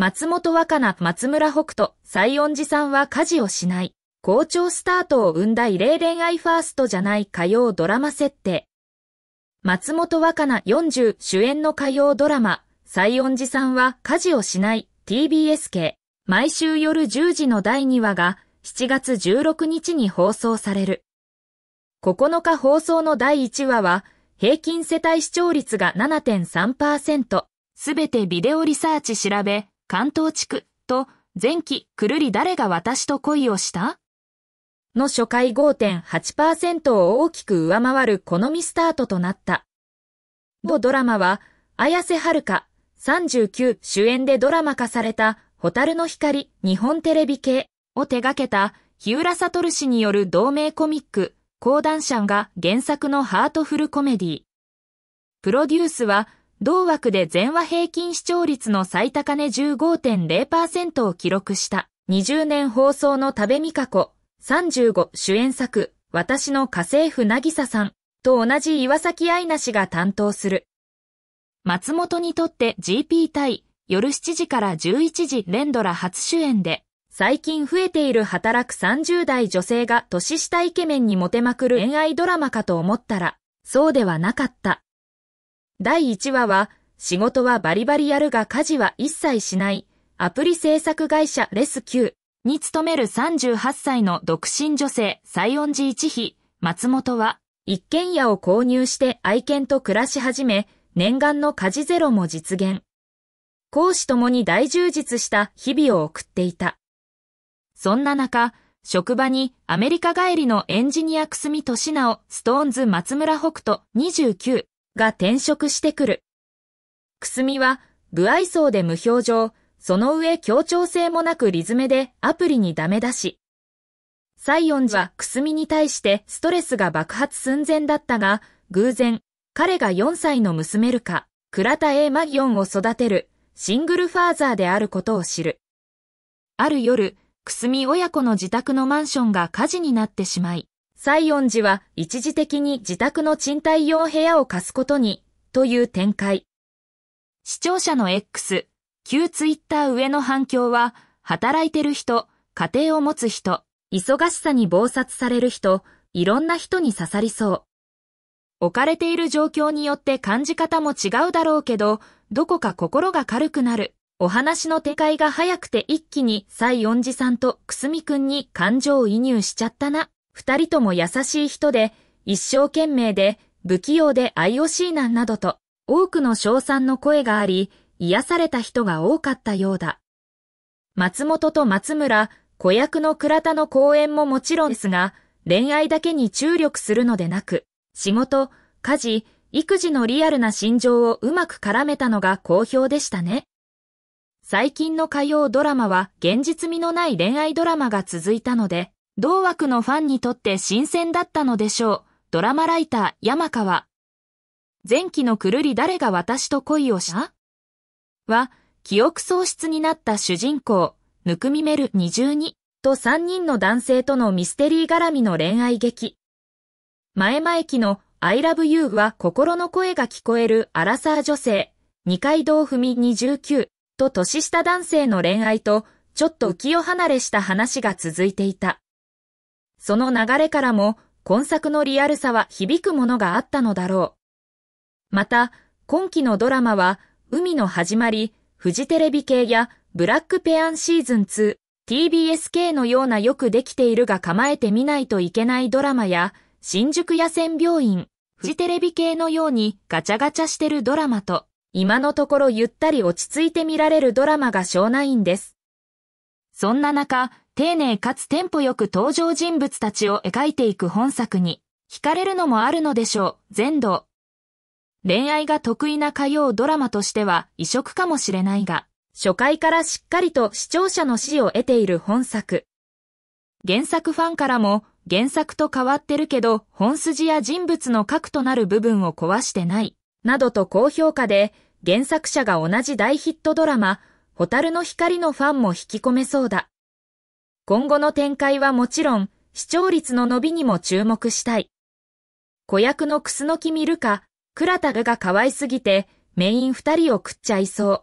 松本若菜、松村北斗、西園寺さんは家事をしない。校長スタートを生んだ異例恋愛ファーストじゃない火曜ドラマ設定。松本若菜40主演の火曜ドラマ、西園寺さんは家事をしない TBS 系。毎週夜10時の第2話が7月16日に放送される。9日放送の第1話は平均世帯視聴率が7.3%。すべてビデオリサーチ調べ、関東地区と前期くるり誰が私と恋をしたの初回5.8%を大きく上回る好みスタートとなった。某ドラマは、綾瀬はるか39主演でドラマ化された蛍の光日本テレビ系を手掛けた日浦悟氏による同名コミック、講談社が原作のハートフルコメディ。プロデュースは同枠で全話平均視聴率の最高値15.0%を記録した20年放送の多部美香子35主演作私の家政婦なぎささんと同じ岩崎愛那氏が担当する。松本にとって GP 対夜7時から11時連ドラ初主演で最近増えている働く30代女性が年下イケメンにモテまくる恋愛ドラマかと思ったらそうではなかった。第1話は、仕事はバリバリやるが家事は一切しない、アプリ制作会社レスキューに勤める38歳の独身女性、サイオン寺一比、松本は、一軒家を購入して愛犬と暮らし始め、念願の家事ゼロも実現。講師ともに大充実した日々を送っていた。そんな中、職場にアメリカ帰りのエンジニアくすみとしなお、ストーンズ松村北斗29が転職してくる。くすみは、不愛想で無表情、その上協調性もなくリズメでアプリにダメ出し。サイオンはくすみに対してストレスが爆発寸前だったが、偶然、彼が4歳の娘ルカ、倉田 A マギオンを育てる、シングルファーザーであることを知る。ある夜、くすみ親子の自宅のマンションが火事になってしまい、西園寺は一時的に自宅の賃貸用部屋を貸すことに、という展開。視聴者の X、旧ツイッター上の反響は、働いてる人、家庭を持つ人、忙しさに暴殺される人、いろんな人に刺さりそう。置かれている状況によって感じ方も違うだろうけど、どこか心が軽くなる。お話の展開が早くて一気に西園寺さんとくすみくんに感情移入しちゃったな。二人とも優しい人で、一生懸命で、不器用で愛おしいなんなどと、多くの称賛の声があり、癒された人が多かったようだ。松本と松村、子役の倉田の講演ももちろんですが、恋愛だけに注力するのでなく、仕事、家事、育児のリアルな心情をうまく絡めたのが好評でしたね。最近の火曜ドラマは現実味のない恋愛ドラマが続いたので、同枠のファンにとって新鮮だったのでしょう。ドラマライター、山川。前期のくるり誰が私と恋をしたは、記憶喪失になった主人公、ぬくみめる22と3人の男性とのミステリー絡みの恋愛劇。前々期の I love you は心の声が聞こえるアラサー女性、二階堂ふみ29と年下男性の恋愛と、ちょっと浮世離れした話が続いていた。その流れからも今作のリアルさは響くものがあったのだろう。また、今期のドラマは、海の始まり、フジテレビ系やブラックペアンシーズン2、TBSK のようなよくできているが構えてみないといけないドラマや、新宿野戦病院、フジテレビ系のようにガチャガチャしてるドラマと、今のところゆったり落ち着いて見られるドラマがないんです。そんな中、丁寧かつテンポよく登場人物たちを描いていく本作に、惹かれるのもあるのでしょう、全土。恋愛が得意な火曜ドラマとしては異色かもしれないが、初回からしっかりと視聴者の支持を得ている本作。原作ファンからも、原作と変わってるけど、本筋や人物の核となる部分を壊してない、などと高評価で、原作者が同じ大ヒットドラマ、蛍の光のファンも引き込めそうだ。今後の展開はもちろん、視聴率の伸びにも注目したい。子役の楠木見るか、倉田がが可愛すぎて、メイン二人を食っちゃいそう。